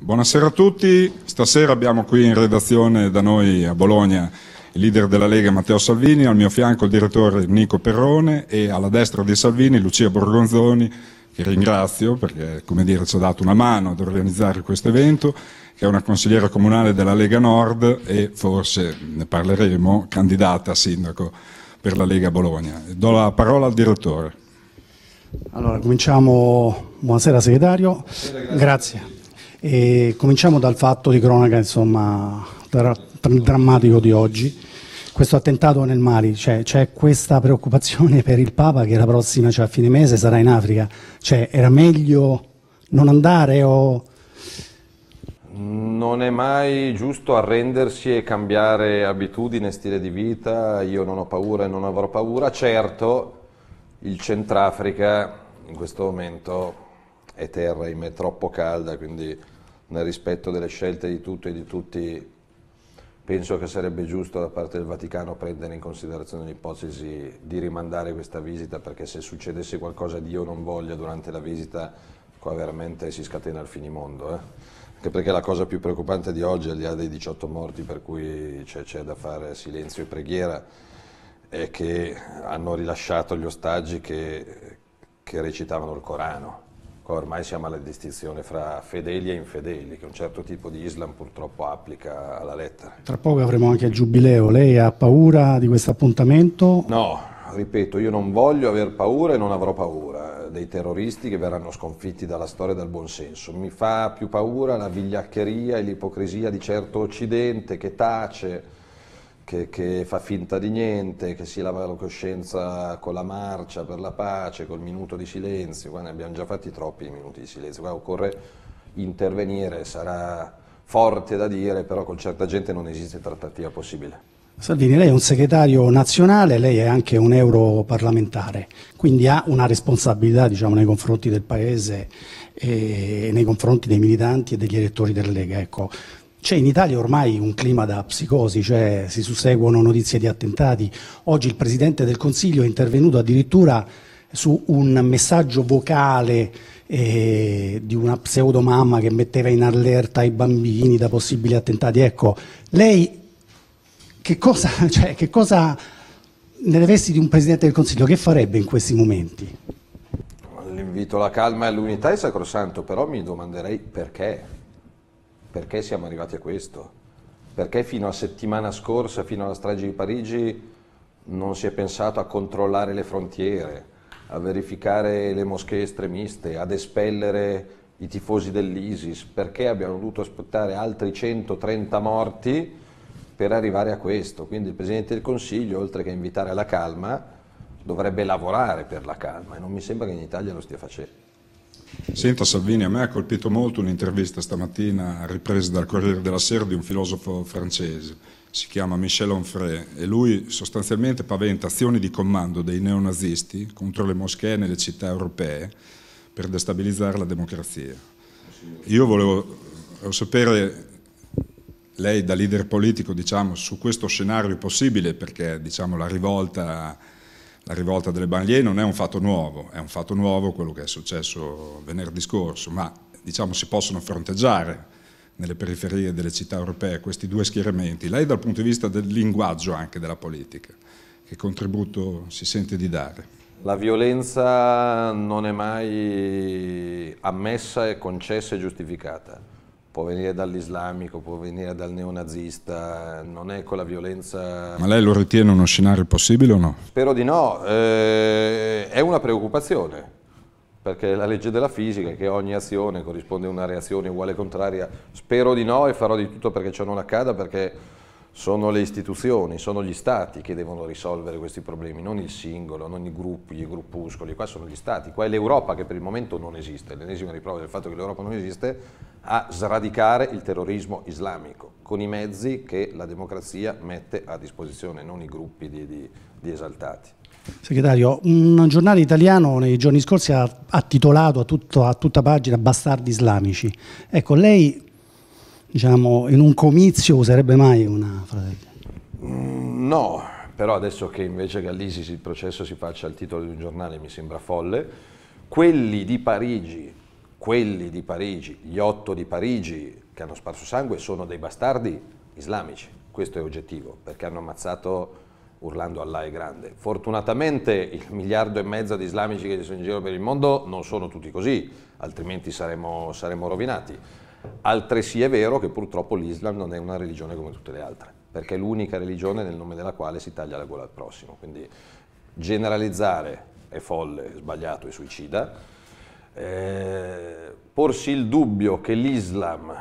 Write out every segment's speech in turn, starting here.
Buonasera a tutti, stasera abbiamo qui in redazione da noi a Bologna il leader della Lega Matteo Salvini, al mio fianco il direttore Nico Perrone e alla destra di Salvini Lucia Borgonzoni, che ringrazio perché come dire, ci ha dato una mano ad organizzare questo evento, che è una consigliera comunale della Lega Nord e forse ne parleremo, candidata a sindaco per la Lega Bologna. Do la parola al direttore. Allora, cominciamo. Buonasera segretario. Buonasera, grazie. grazie. E cominciamo dal fatto di cronaca insomma, dra drammatico di oggi, questo attentato nel Mali, cioè, c'è cioè, questa preoccupazione per il Papa che la prossima, cioè a fine mese, sarà in Africa, cioè era meglio non andare o... Non è mai giusto arrendersi e cambiare abitudine, stile di vita, io non ho paura e non avrò paura, certo il Centrafrica in questo momento è Terraim, è troppo calda, quindi nel rispetto delle scelte di tutto e di tutti penso che sarebbe giusto da parte del Vaticano prendere in considerazione l'ipotesi di rimandare questa visita perché se succedesse qualcosa di io non voglia durante la visita qua veramente si scatena il finimondo. Eh? Anche perché la cosa più preoccupante di oggi, al di là dei 18 morti per cui c'è, c'è da fare silenzio e preghiera, è che hanno rilasciato gli ostaggi che, che recitavano il Corano Qua ecco, ormai siamo alla distinzione fra fedeli e infedeli, che un certo tipo di Islam purtroppo applica alla lettera. Tra poco avremo anche il giubileo, lei ha paura di questo appuntamento? No, ripeto, io non voglio aver paura e non avrò paura eh, dei terroristi che verranno sconfitti dalla storia e dal buonsenso. Mi fa più paura la vigliaccheria e l'ipocrisia di certo Occidente che tace, che, che, fa finta di niente, che si lava la coscienza con la marcia per la pace, col minuto di silenzio, qua ne abbiamo già fatti troppi minuti di silenzio, qua occorre intervenire, sarà forte da dire, però con certa gente non esiste trattativa possibile. Salvini, lei è un segretario nazionale, lei è anche un europarlamentare, quindi ha una responsabilità diciamo, nei confronti del Paese e nei confronti dei militanti e degli elettori della Lega. Ecco, c'è in Italia ormai un clima da psicosi, cioè si susseguono notizie di attentati. Oggi il Presidente del Consiglio è intervenuto addirittura su un messaggio vocale eh, di una pseudomamma che metteva in allerta i bambini da possibili attentati. Ecco, lei che cosa, cioè, che cosa nelle vesti di un Presidente del Consiglio, che farebbe in questi momenti? L'invito alla calma e all'unità è sacrosanto, però mi domanderei perché perché siamo arrivati a questo? Perché fino a settimana scorsa, fino alla strage di Parigi, non si è pensato a controllare le frontiere, a verificare le moschee estremiste, ad espellere i tifosi dell'ISIS, perché abbiamo dovuto aspettare altri 130 morti per arrivare a questo. Quindi il Presidente del Consiglio, oltre che invitare alla calma, dovrebbe lavorare per la calma e non mi sembra che in Italia lo stia facendo. Senta Salvini, a me ha colpito molto un'intervista stamattina ripresa dal Corriere della Sera di un filosofo francese, si chiama Michel Onfray, e lui sostanzialmente paventa azioni di comando dei neonazisti contro le moschee nelle città europee per destabilizzare la democrazia. Io volevo, sapere lei da leader politico diciamo, su questo scenario possibile, perché diciamo, la rivolta la rivolta delle Banlieue non è un fatto nuovo, è un fatto nuovo quello che è successo venerdì scorso, ma diciamo si possono fronteggiare nelle periferie delle città europee questi due schieramenti, lei dal punto di vista del linguaggio anche della politica, che contributo si sente di dare? La violenza non è mai ammessa, concessa e giustificata può venire dall'islamico, può venire dal neonazista, non è con la violenza... Ma lei lo ritiene uno scenario possibile o no? Spero di no, eh, è una preoccupazione, perché la legge della fisica è che ogni azione corrisponde a una reazione uguale e contraria, spero di no e farò di tutto perché ciò non accada, perché sono le istituzioni, sono gli stati che devono risolvere questi problemi, non il singolo, non i gruppi, i gruppuscoli, qua sono gli stati, qua è l'Europa che per il momento non esiste, l'ennesima riprova del fatto che l'Europa non esiste, a sradicare il terrorismo islamico con i mezzi che la democrazia mette a disposizione, non i gruppi di, di, di esaltati. Segretario, un giornale italiano nei giorni scorsi ha, ha titolato a, tutto, a tutta pagina Bastardi islamici. Ecco, lei diciamo, in un comizio userebbe mai una fratellina? Mm, no, però adesso che invece Gallisi il processo si faccia al titolo di un giornale mi sembra folle. Quelli di Parigi, quelli di Parigi, gli otto di Parigi che hanno sparso sangue sono dei bastardi islamici, questo è oggettivo, perché hanno ammazzato urlando Allah è grande. Fortunatamente il miliardo e mezzo di islamici che ci sono in giro per il mondo non sono tutti così, altrimenti saremmo rovinati Altresì è vero che purtroppo l'Islam non è una religione come tutte le altre, perché è l'unica religione nel nome della quale si taglia la gola al prossimo. Quindi generalizzare è folle, è sbagliato e suicida. Eh, porsi il dubbio che l'Islam,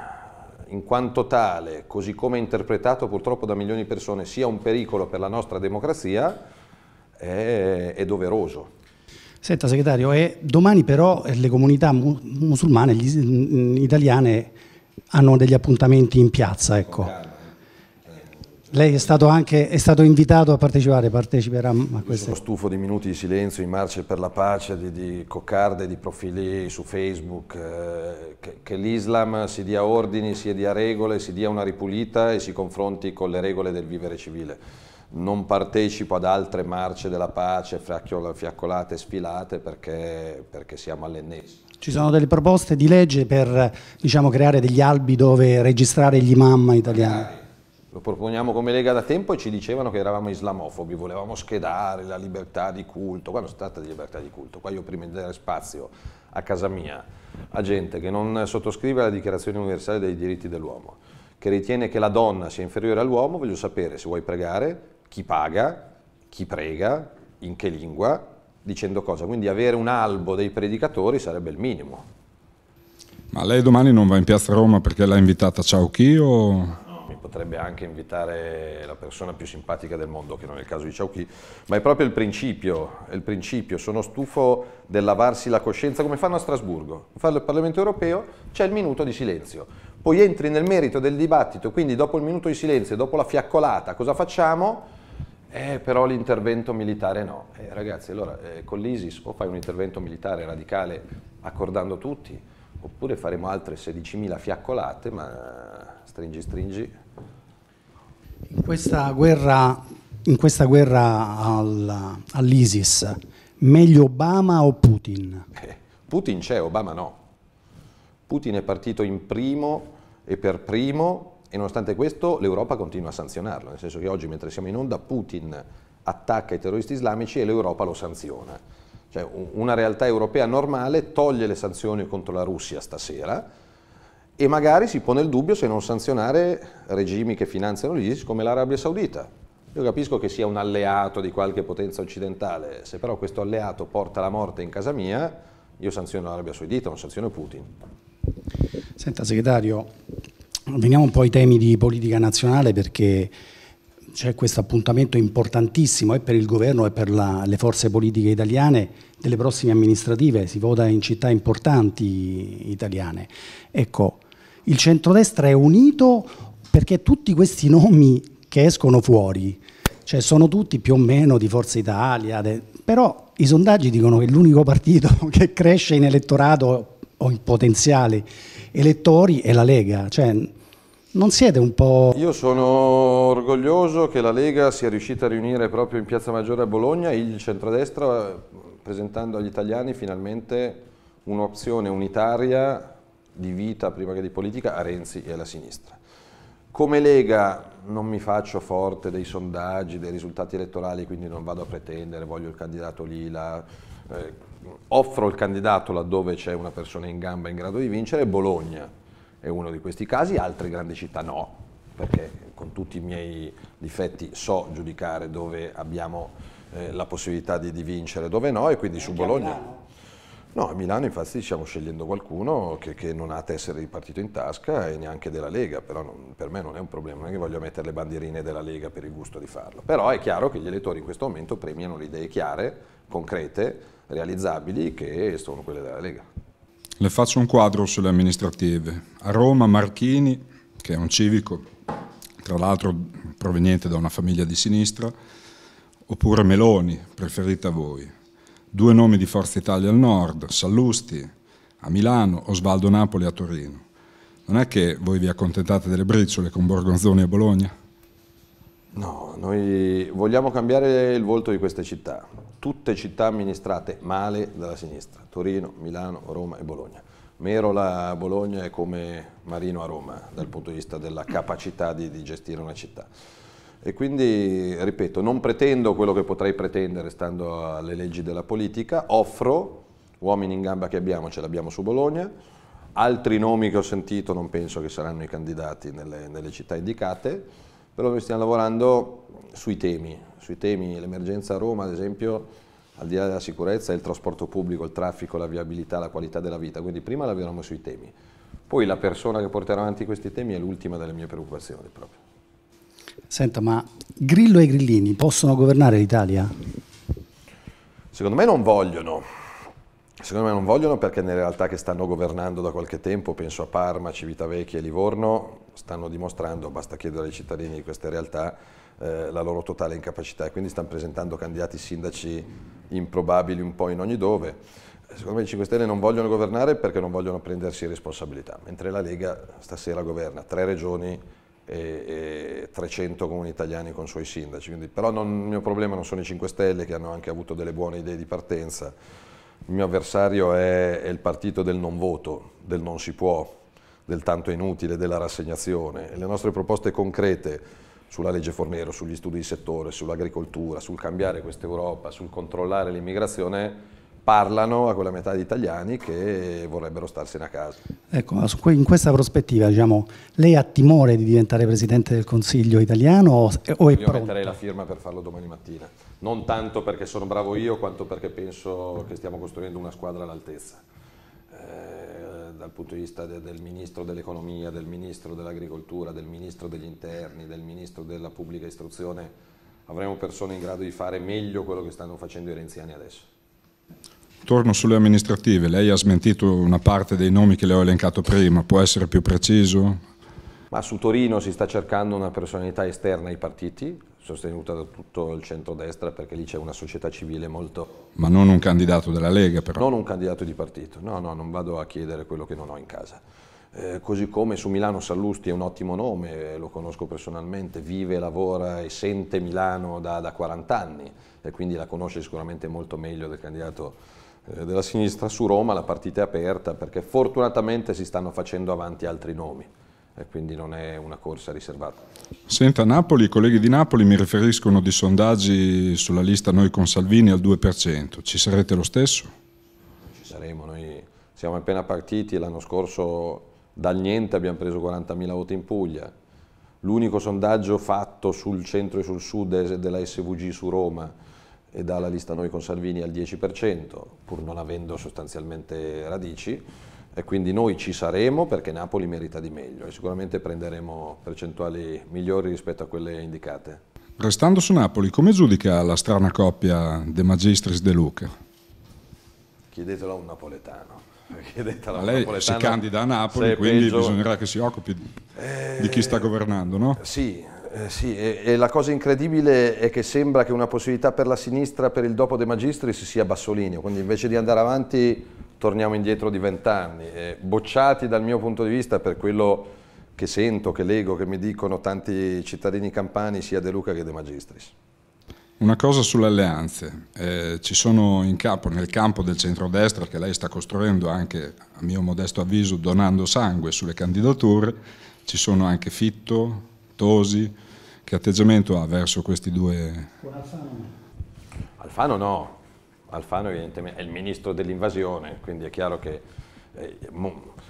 in quanto tale, così come interpretato purtroppo da milioni di persone, sia un pericolo per la nostra democrazia, è, è doveroso Senta segretario, e eh, domani però eh, le comunità musulmane gli, italiane hanno degli appuntamenti in piazza, ecco. Lei è stato anche è stato invitato a partecipare, parteciperà a questo. Sono stufo di minuti di silenzio, di marce per la pace, di, di coccarde, di profili su Facebook, eh, che, che l'Islam si dia ordini, si dia regole, si dia una ripulita e si confronti con le regole del vivere civile. Non partecipo ad altre marce della pace, fiaccolate sfilate, perché, perché siamo all'ennesimo. Ci sono delle proposte di legge per diciamo, creare degli albi dove registrare gli imam italiani. Lo proponiamo come Lega da tempo e ci dicevano che eravamo islamofobi, volevamo schedare la libertà di culto. Quando si tratta di libertà di culto, qua io prima di dare spazio a casa mia a gente che non sottoscrive la Dichiarazione Universale dei diritti dell'uomo, che ritiene che la donna sia inferiore all'uomo, voglio sapere se vuoi pregare, chi paga, chi prega, in che lingua, dicendo cosa. Quindi avere un albo dei predicatori sarebbe il minimo. Ma lei domani non va in piazza Roma perché l'ha invitata Ciao Chio? potrebbe anche invitare la persona più simpatica del mondo, che non è il caso di Ciauchi, ma è proprio il principio, il principio, sono stufo del lavarsi la coscienza come fanno a Strasburgo, fanno il Parlamento europeo, c'è il minuto di silenzio, poi entri nel merito del dibattito, quindi dopo il minuto di silenzio, dopo la fiaccolata, cosa facciamo? Eh, però l'intervento militare no. Eh, ragazzi, allora eh, con l'ISIS o fai un intervento militare radicale accordando tutti, oppure faremo altre 16.000 fiaccolate, ma stringi, stringi, in questa guerra, in questa guerra al, all'ISIS, meglio Obama o Putin? Eh, Putin c'è, Obama no. Putin è partito in primo e per primo e nonostante questo l'Europa continua a sanzionarlo, nel senso che oggi mentre siamo in onda Putin attacca i terroristi islamici e l'Europa lo sanziona. Cioè una realtà europea normale toglie le sanzioni contro la Russia stasera, e magari si pone il dubbio se non sanzionare regimi che finanziano l'ISIS come l'Arabia Saudita. Io capisco che sia un alleato di qualche potenza occidentale, se però questo alleato porta la morte in casa mia, io sanziono l'Arabia Saudita, non sanziono Putin. Senta segretario, veniamo un po' ai temi di politica nazionale perché c'è questo appuntamento importantissimo e per il governo e per la, le forze politiche italiane delle prossime amministrative, si vota in città importanti italiane. Ecco, il centrodestra è unito perché tutti questi nomi che escono fuori, cioè sono tutti più o meno di Forza Italia, de, però i sondaggi dicono che l'unico partito che cresce in elettorato o in potenziali elettori è la Lega, cioè non siete un po'... Io sono orgoglioso che la Lega sia riuscita a riunire proprio in Piazza Maggiore a Bologna il centrodestra presentando agli italiani finalmente un'opzione unitaria di vita prima che di politica a Renzi e alla sinistra. Come Lega non mi faccio forte dei sondaggi, dei risultati elettorali, quindi non vado a pretendere, voglio il candidato Lila, eh, offro il candidato laddove c'è una persona in gamba in grado di vincere, Bologna è uno di questi casi, altre grandi città no, perché con tutti i miei difetti so giudicare dove abbiamo eh, la possibilità di, di vincere, dove no, e quindi eh, su Bologna... No, a Milano infatti stiamo scegliendo qualcuno che, che, non ha tessere di partito in tasca e neanche della Lega, però non, per me non è un problema, non è che voglio mettere le bandierine della Lega per il gusto di farlo. Però è chiaro che gli elettori in questo momento premiano le idee chiare, concrete, realizzabili, che sono quelle della Lega. Le faccio un quadro sulle amministrative. A Roma Marchini, che è un civico, tra l'altro proveniente da una famiglia di sinistra, oppure Meloni, preferite a voi. Due nomi di Forza Italia al nord, Sallusti a Milano, Osvaldo Napoli a Torino. Non è che voi vi accontentate delle briciole con Borgonzoni a Bologna? No, noi vogliamo cambiare il volto di queste città, tutte città amministrate male dalla sinistra, Torino, Milano, Roma e Bologna. Merola a Bologna è come Marino a Roma dal punto di vista della capacità di, di gestire una città. E quindi, ripeto, non pretendo quello che potrei pretendere stando alle leggi della politica, offro, uomini in gamba che abbiamo, ce l'abbiamo su Bologna, altri nomi che ho sentito non penso che saranno i candidati nelle, nelle città indicate, però noi stiamo lavorando sui temi, sui temi, l'emergenza a Roma ad esempio, al di là della sicurezza, il trasporto pubblico, il traffico, la viabilità, la qualità della vita, quindi prima lavoriamo sui temi, poi la persona che porterà avanti questi temi è l'ultima delle mie preoccupazioni proprio. Senta, ma Grillo e Grillini possono governare l'Italia? Secondo me non vogliono. Secondo me non vogliono perché nelle realtà che stanno governando da qualche tempo, penso a Parma, Civitavecchia e Livorno, stanno dimostrando, basta chiedere ai cittadini di queste realtà, eh, la loro totale incapacità e quindi stanno presentando candidati sindaci improbabili un po' in ogni dove. Secondo me i 5 Stelle non vogliono governare perché non vogliono prendersi responsabilità, mentre la Lega stasera governa tre regioni e, 300 comuni italiani con i suoi sindaci. Quindi, però non, il mio problema non sono i 5 Stelle che hanno anche avuto delle buone idee di partenza. Il mio avversario è, è il partito del non voto, del non si può, del tanto inutile, della rassegnazione. E le nostre proposte concrete sulla legge Fornero, sugli studi di settore, sull'agricoltura, sul cambiare questa Europa, sul controllare l'immigrazione parlano a quella metà di italiani che vorrebbero starsene a casa. Ecco, in questa prospettiva, diciamo, lei ha timore di diventare Presidente del Consiglio italiano o è io pronto? Io metterei la firma per farlo domani mattina, non tanto perché sono bravo io quanto perché penso che stiamo costruendo una squadra all'altezza. Eh, dal punto di vista de del Ministro dell'Economia, del Ministro dell'Agricoltura, del Ministro degli Interni, del Ministro della Pubblica Istruzione, avremo persone in grado di fare meglio quello che stanno facendo i renziani adesso. Torno sulle amministrative, lei ha smentito una parte dei nomi che le ho elencato prima, può essere più preciso? Ma su Torino si sta cercando una personalità esterna ai partiti, sostenuta da tutto il centrodestra perché lì c'è una società civile molto... Ma non un candidato della Lega però? Non un candidato di partito, no, no, non vado a chiedere quello che non ho in casa. Eh, così come su Milano Sallusti è un ottimo nome, eh, lo conosco personalmente, vive, lavora e sente Milano da, da 40 anni e quindi la conosce sicuramente molto meglio del candidato eh, della sinistra su Roma la partita è aperta perché fortunatamente si stanno facendo avanti altri nomi e quindi non è una corsa riservata. Senta Napoli, i colleghi di Napoli mi riferiscono di sondaggi sulla lista noi con Salvini al 2%, ci sarete lo stesso? Ci saremo, noi siamo appena partiti, l'anno scorso dal niente abbiamo preso 40.000 voti in Puglia, l'unico sondaggio fatto sul centro e sul sud della SVG su Roma e dà la lista noi con Salvini al 10%, pur non avendo sostanzialmente radici, e quindi noi ci saremo perché Napoli merita di meglio e sicuramente prenderemo percentuali migliori rispetto a quelle indicate. Restando su Napoli, come giudica la strana coppia De Magistris De Luca? Chiedetelo a un napoletano. Chiedetelo Ma lei si candida a Napoli, quindi peggio... bisognerà che si occupi di chi sta governando, no? Eh, sì, eh sì, e, e, la cosa incredibile è che sembra che una possibilità per la sinistra per il dopo De Magistris sia Bassolino, quindi invece di andare avanti torniamo indietro di vent'anni. Eh, bocciati dal mio punto di vista per quello che sento, che leggo, che mi dicono tanti cittadini campani, sia De Luca che De Magistris. Una cosa sulle alleanze, eh, ci sono in capo, nel campo del centrodestra che lei sta costruendo anche, a mio modesto avviso, donando sangue sulle candidature, ci sono anche Fitto, Tosi, che atteggiamento ha verso questi due? Con Alfano? Alfano no, Alfano evidentemente è il ministro dell'invasione, quindi è chiaro che eh,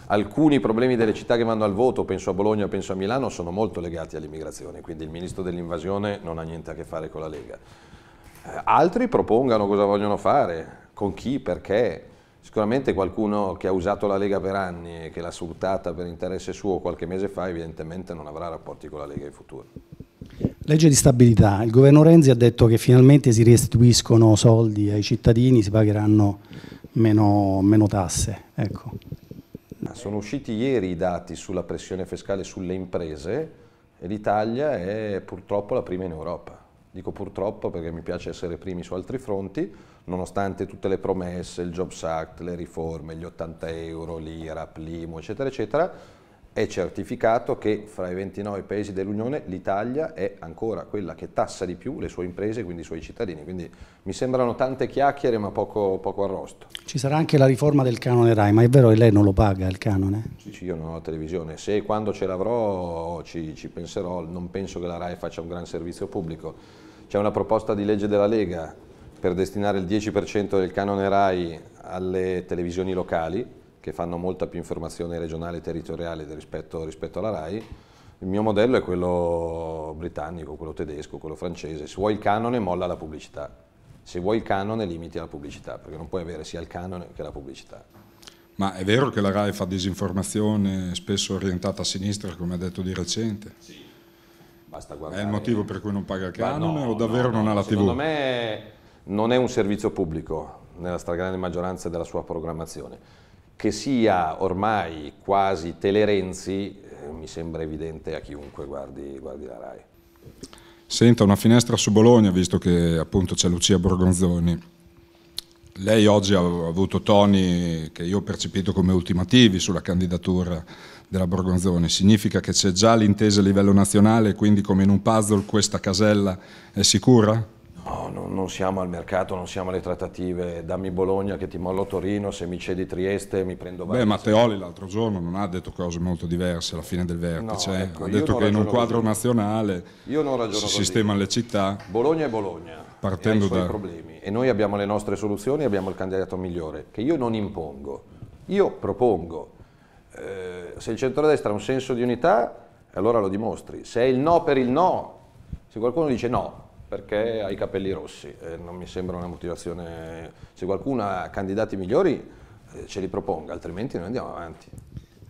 alcuni problemi delle città che vanno al voto, penso a Bologna, penso a Milano, sono molto legati all'immigrazione, quindi il ministro dell'invasione non ha niente a che fare con la Lega. Eh, altri propongano cosa vogliono fare, con chi, perché. Sicuramente qualcuno che ha usato la Lega per anni e che l'ha sfruttata per interesse suo qualche mese fa evidentemente non avrà rapporti con la Lega in futuro. Legge di stabilità. Il governo Renzi ha detto che finalmente si restituiscono soldi ai cittadini, si pagheranno meno, meno tasse. Ecco. Sono usciti ieri i dati sulla pressione fiscale sulle imprese e l'Italia è purtroppo la prima in Europa. Dico purtroppo perché mi piace essere primi su altri fronti, nonostante tutte le promesse, il Jobs Act, le riforme, gli 80 euro, l'IRAP, l'IMO, eccetera, eccetera è certificato che fra i 29 paesi dell'Unione l'Italia è ancora quella che tassa di più le sue imprese, quindi i suoi cittadini. Quindi mi sembrano tante chiacchiere ma poco, poco arrosto. Ci sarà anche la riforma del canone RAI, ma è vero che lei non lo paga il canone? Sì, sì, io non ho televisione. Se e quando ce l'avrò ci, ci penserò, non penso che la RAI faccia un gran servizio pubblico. C'è una proposta di legge della Lega per destinare il 10% del canone RAI alle televisioni locali, che fanno molta più informazione regionale e territoriale rispetto, rispetto alla RAI, il mio modello è quello britannico, quello tedesco, quello francese. Se vuoi il canone, molla la pubblicità. Se vuoi il canone, limiti la pubblicità, perché non puoi avere sia il canone che la pubblicità. Ma è vero che la RAI fa disinformazione spesso orientata a sinistra, come ha detto di recente? Sì. Basta guardare. È il motivo per cui non paga il canone no, o davvero no, non ha la secondo TV? Secondo me non è un servizio pubblico nella stragrande maggioranza della sua programmazione che sia ormai quasi telerenzi eh, mi sembra evidente a chiunque guardi, guardi la RAI. Senta, una finestra su Bologna, visto che appunto c'è Lucia Borgonzoni. Lei oggi ha avuto toni che io ho percepito come ultimativi sulla candidatura della Borgonzoni. Significa che c'è già l'intesa a livello nazionale, quindi come in un puzzle questa casella è sicura? No, no, non siamo al mercato, non siamo alle trattative. Dammi Bologna che ti mollo Torino, se mi cedi Trieste mi prendo Varese. Beh, Matteoli l'altro giorno non ha detto cose molto diverse alla fine del vertice. No, cioè, ecco, ha detto che in un quadro così. nazionale si sistemano le città. Bologna è Bologna, partendo e da... problemi. E noi abbiamo le nostre soluzioni, abbiamo il candidato migliore, che io non impongo. Io propongo. Eh, se il centrodestra ha un senso di unità, allora lo dimostri. Se è il no per il no, se qualcuno dice no, perché ha i capelli rossi, eh, non mi sembra una motivazione, se qualcuno ha candidati migliori eh, ce li proponga, altrimenti noi andiamo avanti.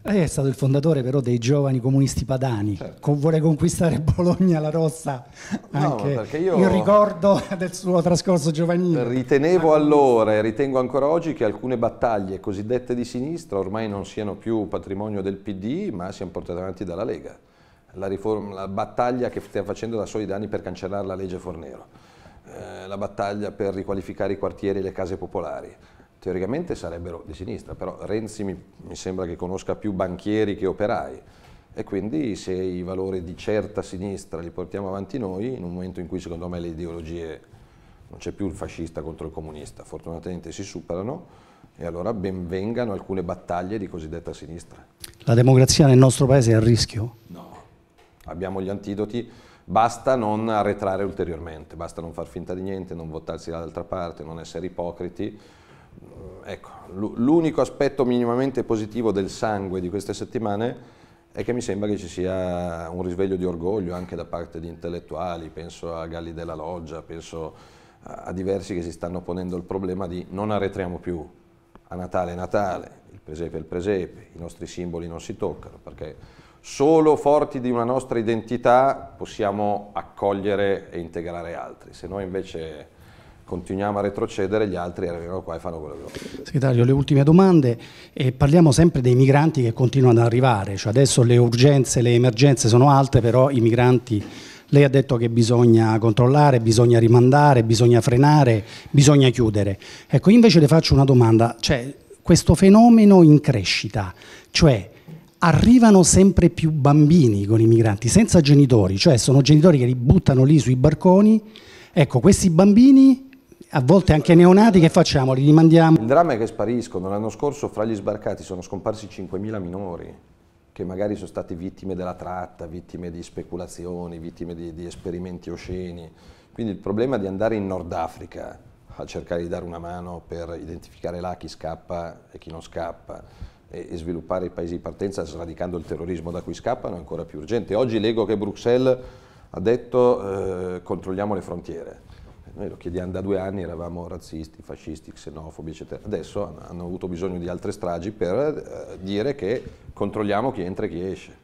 Lei è stato il fondatore però dei giovani comunisti padani, certo. Con, vuole conquistare Bologna la rossa, anche no, io il ricordo del suo trascorso giovanile. Ritenevo allora e ritengo ancora oggi che alcune battaglie cosiddette di sinistra ormai non siano più patrimonio del PD ma siano portate avanti dalla Lega la, riforma, la battaglia che stiamo facendo da soli da anni per cancellare la legge Fornero, eh, la battaglia per riqualificare i quartieri e le case popolari. Teoricamente sarebbero di sinistra, però Renzi mi, mi sembra che conosca più banchieri che operai e quindi se i valori di certa sinistra li portiamo avanti noi, in un momento in cui secondo me le ideologie non c'è più il fascista contro il comunista, fortunatamente si superano e allora benvengano alcune battaglie di cosiddetta sinistra. La democrazia nel nostro paese è a rischio? abbiamo gli antidoti, basta non arretrare ulteriormente, basta non far finta di niente, non votarsi dall'altra parte, non essere ipocriti. Mm, ecco, l'unico aspetto minimamente positivo del sangue di queste settimane è che mi sembra che ci sia un risveglio di orgoglio anche da parte di intellettuali, penso a Galli della Loggia, penso a diversi che si stanno ponendo il problema di non arretriamo più, a Natale è Natale, il presepe è il presepe, i nostri simboli non si toccano perché Solo forti di una nostra identità possiamo accogliere e integrare altri, se noi invece continuiamo a retrocedere, gli altri arrivano qua e fanno quello che vogliono. Segretario, le ultime domande. Eh, parliamo sempre dei migranti che continuano ad arrivare, cioè adesso le urgenze, le emergenze sono alte, però i migranti, lei ha detto che bisogna controllare, bisogna rimandare, bisogna frenare, bisogna chiudere. Ecco, invece le faccio una domanda, cioè questo fenomeno in crescita, cioè arrivano sempre più bambini con i migranti, senza genitori, cioè sono genitori che li buttano lì sui barconi. Ecco, questi bambini a volte anche neonati che facciamo? Li rimandiamo? Il dramma è che spariscono. L'anno scorso fra gli sbarcati sono scomparsi 5.000 minori che magari sono stati vittime della tratta, vittime di speculazioni, vittime di, di esperimenti osceni. Quindi il problema di andare in Nord Africa a cercare di dare una mano per identificare là chi scappa e chi non scappa e sviluppare i paesi di partenza sradicando il terrorismo da cui scappano è ancora più urgente. Oggi leggo che Bruxelles ha detto eh, controlliamo le frontiere. Noi lo chiediamo da due anni, eravamo razzisti, fascisti, xenofobi, eccetera. Adesso hanno avuto bisogno di altre stragi per eh, dire che controlliamo chi entra e chi esce.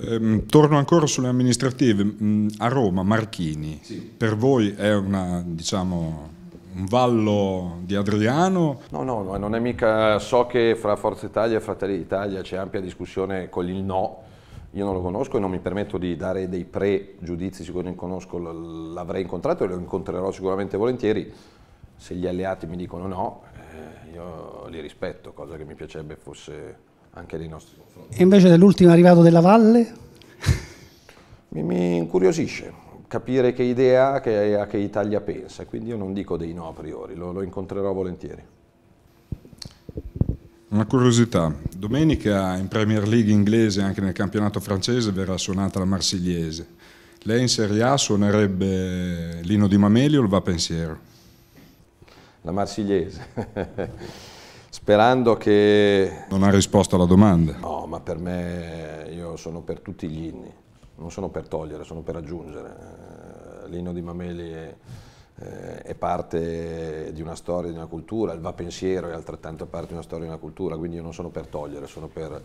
Ehm, torno ancora sulle amministrative. Mm, a Roma, Marchini, sì. per voi è una, diciamo, un vallo di Adriano? No, no, no, non è mica, so che fra Forza Italia e Fratelli d'Italia c'è ampia discussione con il no, io non lo conosco e non mi permetto di dare dei pregiudizi siccome non conosco, l'avrei incontrato e lo incontrerò sicuramente volentieri, se gli alleati mi dicono no, eh, io li rispetto, cosa che mi piacerebbe fosse anche nei nostri confronti. E invece dell'ultimo arrivato della Valle? mi, mi incuriosisce capire che idea ha, che, a che Italia pensa, quindi io non dico dei no a priori, lo, lo incontrerò volentieri. Una curiosità, domenica in Premier League inglese e anche nel campionato francese verrà suonata la marsigliese. Lei in Serie A suonerebbe l'ino di Mameli o il va pensiero? La marsigliese. Sperando che... Non ha risposto alla domanda. No, ma per me io sono per tutti gli inni non sono per togliere, sono per aggiungere. Eh, L'inno di Mameli è, eh, è parte di una storia, di una cultura, il va pensiero è altrettanto parte di una storia, di una cultura, quindi io non sono per togliere, sono per,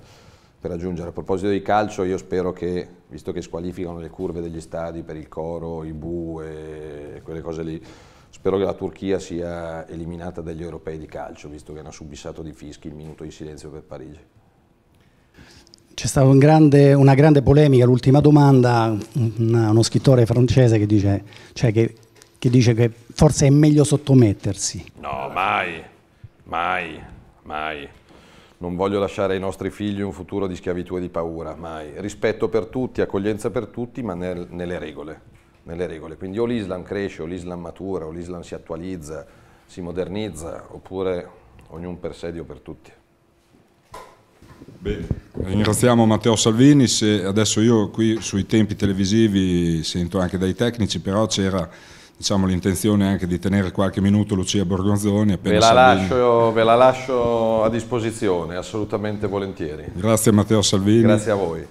per aggiungere. A proposito di calcio, io spero che, visto che squalificano le curve degli stadi per il coro, i bu e quelle cose lì, spero che la Turchia sia eliminata dagli europei di calcio, visto che hanno subissato di fischi il minuto di silenzio per Parigi. C'è stata un grande, una grande polemica, l'ultima domanda, uno scrittore francese che dice, cioè che, che dice, che, forse è meglio sottomettersi. No, mai, mai, mai. Non voglio lasciare ai nostri figli un futuro di schiavitù e di paura, mai. Rispetto per tutti, accoglienza per tutti, ma nel, nelle, regole, nelle regole. Quindi o l'Islam cresce, o l'Islam matura, o l'Islam si attualizza, si modernizza, oppure ognuno per sé, Dio per tutti. Bene, ringraziamo Matteo Salvini, adesso io qui sui tempi televisivi sento anche dai tecnici, però c'era diciamo, l'intenzione anche di tenere qualche minuto Lucia Borgonzoni. Ve la, lascio, ve la lascio a disposizione, assolutamente volentieri. Grazie Matteo Salvini. Grazie a voi.